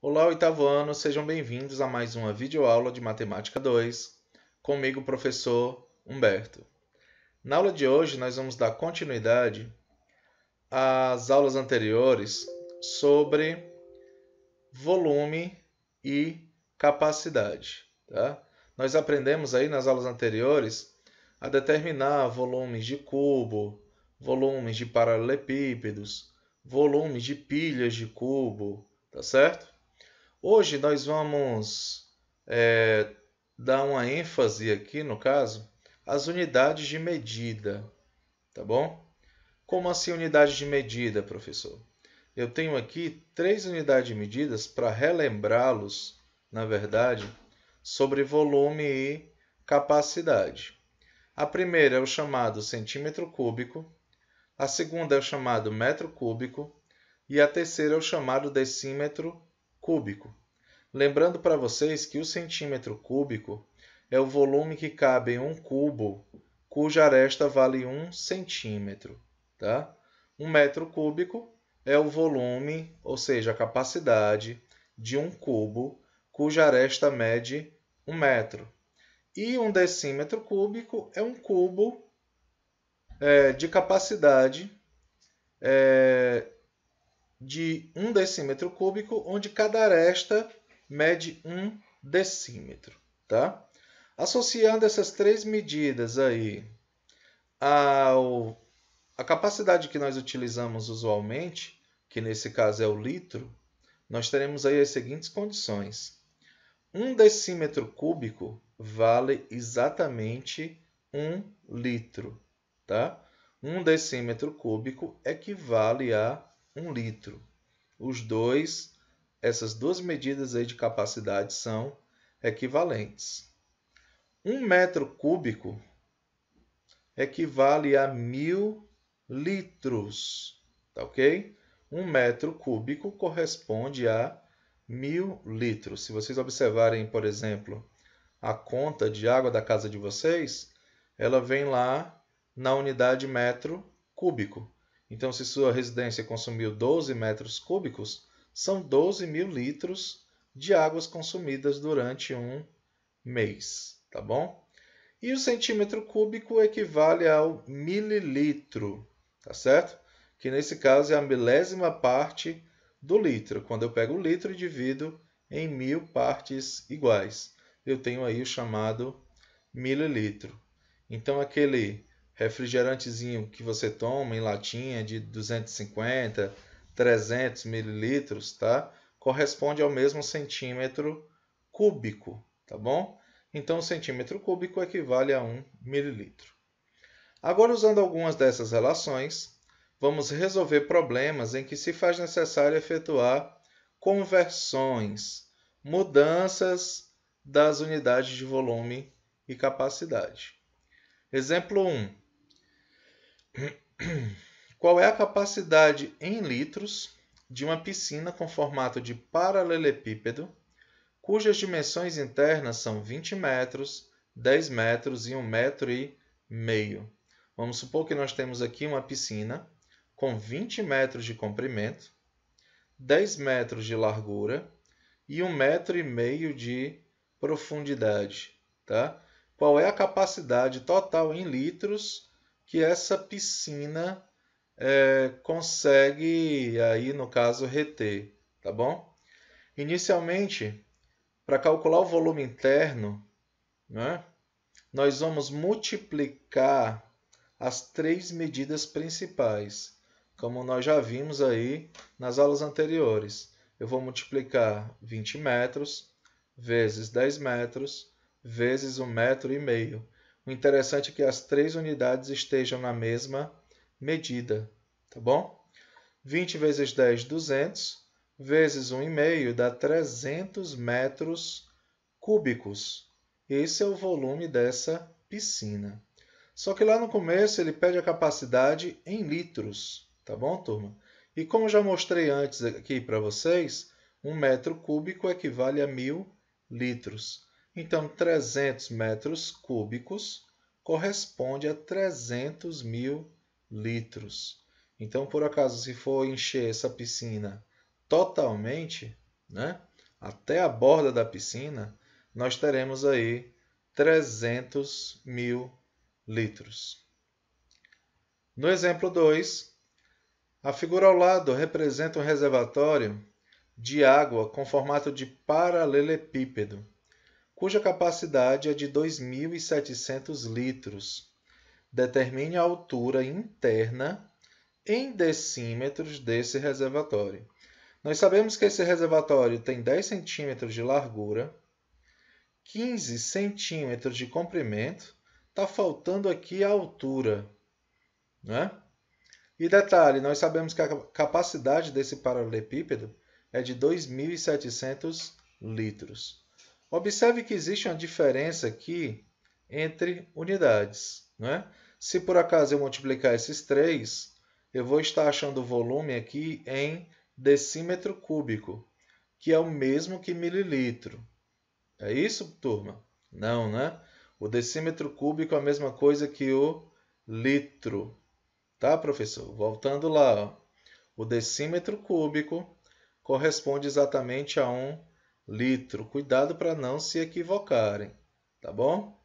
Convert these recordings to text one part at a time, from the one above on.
Olá, oitavo ano, sejam bem-vindos a mais uma videoaula de Matemática 2, comigo, professor Humberto. Na aula de hoje, nós vamos dar continuidade às aulas anteriores sobre volume e capacidade. Tá? Nós aprendemos aí nas aulas anteriores a determinar volumes de cubo, volumes de paralelepípedos, volumes de pilhas de cubo, tá certo? Hoje nós vamos é, dar uma ênfase aqui, no caso, às unidades de medida, tá bom? Como assim unidade de medida, professor? Eu tenho aqui três unidades de medidas para relembrá-los, na verdade, sobre volume e capacidade. A primeira é o chamado centímetro cúbico, a segunda é o chamado metro cúbico e a terceira é o chamado decímetro cúbico. Lembrando para vocês que o centímetro cúbico é o volume que cabe em um cubo cuja aresta vale 1 centímetro. Tá? Um metro cúbico é o volume, ou seja, a capacidade de um cubo cuja aresta mede 1 metro. E um decímetro cúbico é um cubo é, de capacidade é, de 1 decímetro cúbico, onde cada aresta mede 1 decímetro. Tá? Associando essas três medidas aí ao, a capacidade que nós utilizamos usualmente, que nesse caso é o litro, nós teremos aí as seguintes condições. um decímetro cúbico vale exatamente um litro. Tá? Um decímetro cúbico equivale a 1 litro. Os dois, essas duas medidas aí de capacidade são equivalentes. Um metro cúbico equivale a mil litros, tá ok? Um metro cúbico corresponde a mil litros. Se vocês observarem, por exemplo, a conta de água da casa de vocês, ela vem lá na unidade metro cúbico. Então, se sua residência consumiu 12 metros cúbicos, são 12 mil litros de águas consumidas durante um mês, tá bom? E o centímetro cúbico equivale ao mililitro, tá certo? Que nesse caso é a milésima parte do litro. Quando eu pego o litro e divido em mil partes iguais, eu tenho aí o chamado mililitro. Então, aquele refrigerantezinho que você toma em latinha de 250, 300 mililitros, tá? Corresponde ao mesmo centímetro cúbico, tá bom? Então, o centímetro cúbico equivale a 1 mililitro. Agora, usando algumas dessas relações, vamos resolver problemas em que se faz necessário efetuar conversões, mudanças das unidades de volume e capacidade. Exemplo 1. Qual é a capacidade em litros de uma piscina com formato de paralelepípedo, cujas dimensões internas são 20 metros, 10 metros e 1 metro e meio? Vamos supor que nós temos aqui uma piscina com 20 metros de comprimento, 10 metros de largura e 1 metro e meio de profundidade, tá? Qual é a capacidade total em litros que essa piscina é, consegue aí no caso reter, tá bom? Inicialmente, para calcular o volume interno, né, nós vamos multiplicar as três medidas principais, como nós já vimos aí nas aulas anteriores. Eu vou multiplicar 20 metros vezes 10 metros vezes um metro e meio. O interessante é que as três unidades estejam na mesma medida, tá bom? 20 vezes 10, 200, vezes 1,5 dá 300 metros cúbicos. Esse é o volume dessa piscina. Só que lá no começo ele pede a capacidade em litros, tá bom, turma? E como já mostrei antes aqui para vocês, um metro cúbico equivale a mil litros. Então, 300 metros cúbicos corresponde a 300 mil litros. Então, por acaso, se for encher essa piscina totalmente, né, até a borda da piscina, nós teremos aí 300 mil litros. No exemplo 2, a figura ao lado representa um reservatório de água com formato de paralelepípedo cuja capacidade é de 2.700 litros. Determine a altura interna em decímetros desse reservatório. Nós sabemos que esse reservatório tem 10 centímetros de largura, 15 centímetros de comprimento, está faltando aqui a altura. Né? E detalhe, nós sabemos que a capacidade desse paralelepípedo é de 2.700 litros. Observe que existe uma diferença aqui entre unidades. Né? Se por acaso eu multiplicar esses três, eu vou estar achando o volume aqui em decímetro cúbico, que é o mesmo que mililitro. É isso, turma? Não, né? O decímetro cúbico é a mesma coisa que o litro. Tá, professor? Voltando lá, ó. o decímetro cúbico corresponde exatamente a um litro. Cuidado para não se equivocarem, tá bom?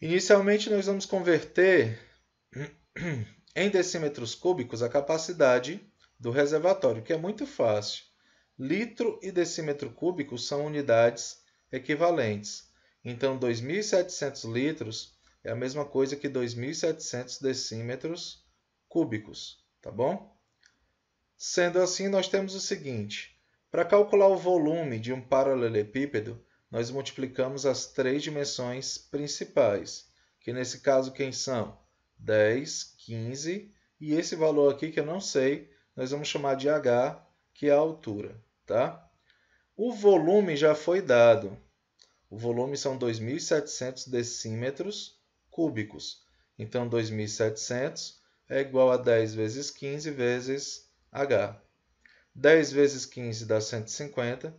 Inicialmente, nós vamos converter em decímetros cúbicos a capacidade do reservatório, que é muito fácil. Litro e decímetro cúbico são unidades equivalentes. Então, 2.700 litros é a mesma coisa que 2.700 decímetros cúbicos, tá bom? Sendo assim, nós temos o seguinte, para calcular o volume de um paralelepípedo, nós multiplicamos as três dimensões principais, que nesse caso quem são? 10, 15 e esse valor aqui que eu não sei, nós vamos chamar de h, que é a altura, tá? O volume já foi dado. O volume são 2.700 decímetros cúbicos. Então, 2.700 é igual a 10 vezes 15 vezes h. 10 vezes 15 dá 150.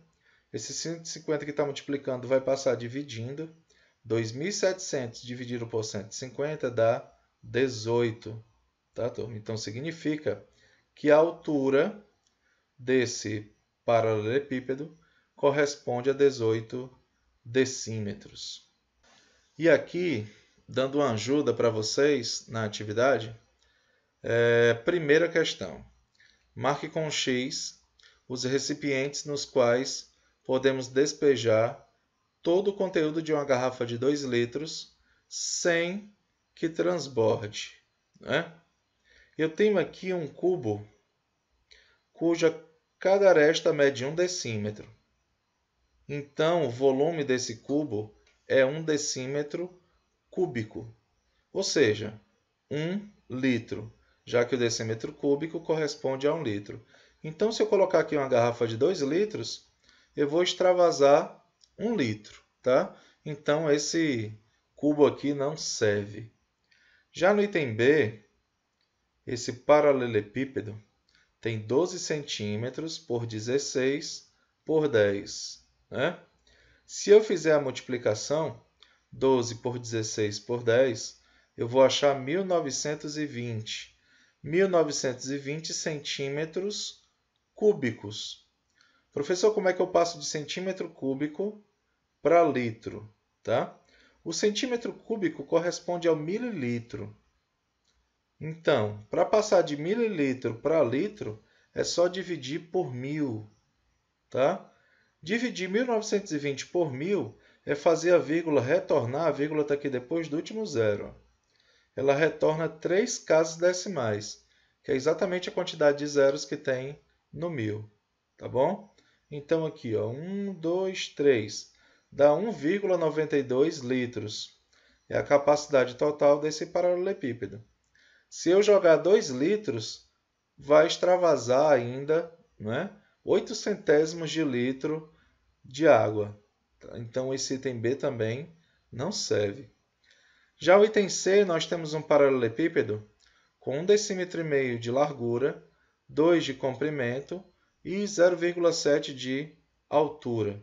Esse 150 que está multiplicando vai passar dividindo. 2.700 dividido por 150 dá 18. Tá, turma? Então, significa que a altura desse paralelepípedo corresponde a 18 decímetros. E aqui, dando uma ajuda para vocês na atividade, é, primeira questão. Marque com X os recipientes nos quais podemos despejar todo o conteúdo de uma garrafa de 2 litros sem que transborde. Né? Eu tenho aqui um cubo cuja cada aresta mede um decímetro. Então, o volume desse cubo é um decímetro cúbico, ou seja, um litro já que o decímetro cúbico corresponde a um litro. Então, se eu colocar aqui uma garrafa de 2 litros, eu vou extravasar 1 um litro. Tá? Então, esse cubo aqui não serve. Já no item B, esse paralelepípedo tem 12 centímetros por 16 por 10. Né? Se eu fizer a multiplicação, 12 por 16 por 10, eu vou achar 1920. 1920 centímetros cúbicos. Professor, como é que eu passo de centímetro cúbico para litro? Tá? O centímetro cúbico corresponde ao mililitro. Então, para passar de mililitro para litro, é só dividir por mil. Tá? Dividir 1920 por mil é fazer a vírgula retornar, a vírgula está aqui depois do último zero ela retorna três casas decimais, que é exatamente a quantidade de zeros que tem no mil, tá bom? Então aqui, ó, 1, 2, 3, dá 1,92 litros. É a capacidade total desse paralelepípedo. Se eu jogar 2 litros, vai extravasar ainda né, 8 centésimos de litro de água. Então esse item B também não serve. Já o item C, nós temos um paralelepípedo com 1 decímetro e meio de largura, 2 de comprimento e 0,7 de altura.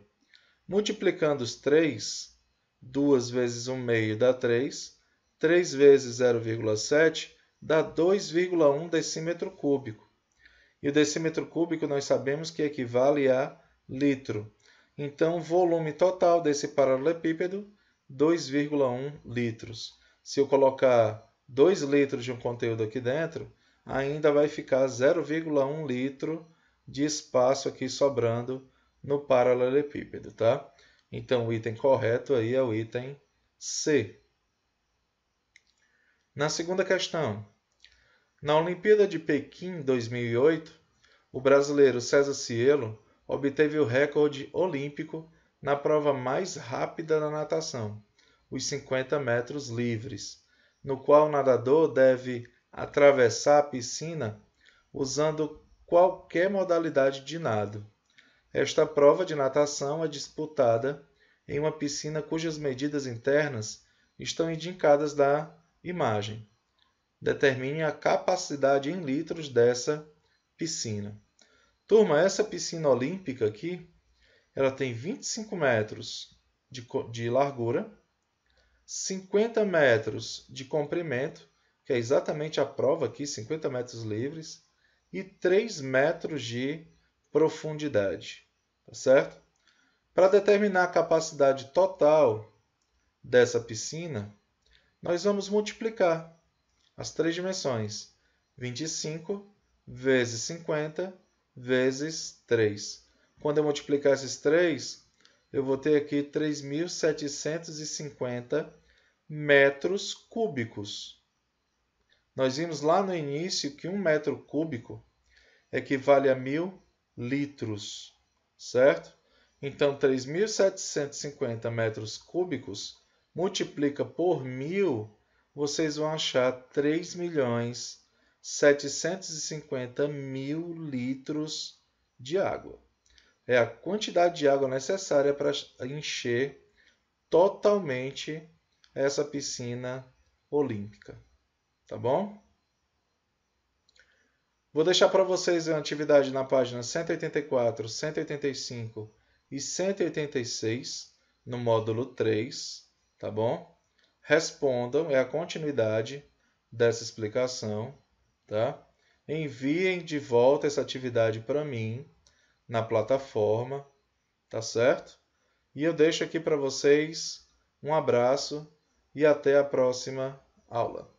Multiplicando os 3, 2 vezes 1 meio dá 3, 3 vezes 0,7 dá 2,1 decímetro cúbico. E o decímetro cúbico nós sabemos que equivale a litro. Então, o volume total desse paralelepípedo 2,1 litros. Se eu colocar 2 litros de um conteúdo aqui dentro, ainda vai ficar 0,1 litro de espaço aqui sobrando no paralelepípedo, tá? Então, o item correto aí é o item C. Na segunda questão, na Olimpíada de Pequim 2008, o brasileiro César Cielo obteve o recorde olímpico na prova mais rápida da natação, os 50 metros livres, no qual o nadador deve atravessar a piscina usando qualquer modalidade de nado. Esta prova de natação é disputada em uma piscina cujas medidas internas estão indicadas da imagem. Determine a capacidade em litros dessa piscina. Turma, essa piscina olímpica aqui ela tem 25 metros de, de largura, 50 metros de comprimento, que é exatamente a prova aqui, 50 metros livres, e 3 metros de profundidade, tá certo? Para determinar a capacidade total dessa piscina, nós vamos multiplicar as três dimensões, 25 vezes 50 vezes 3. Quando eu multiplicar esses três, eu vou ter aqui 3.750 metros cúbicos. Nós vimos lá no início que um metro cúbico equivale a mil litros, certo? Então, 3.750 metros cúbicos multiplica por mil, vocês vão achar 3 milhões 750 mil litros de água é a quantidade de água necessária para encher totalmente essa piscina olímpica, tá bom? Vou deixar para vocês a atividade na página 184, 185 e 186 no módulo 3, tá bom? Respondam, é a continuidade dessa explicação, tá? Enviem de volta essa atividade para mim na plataforma, tá certo? E eu deixo aqui para vocês um abraço e até a próxima aula.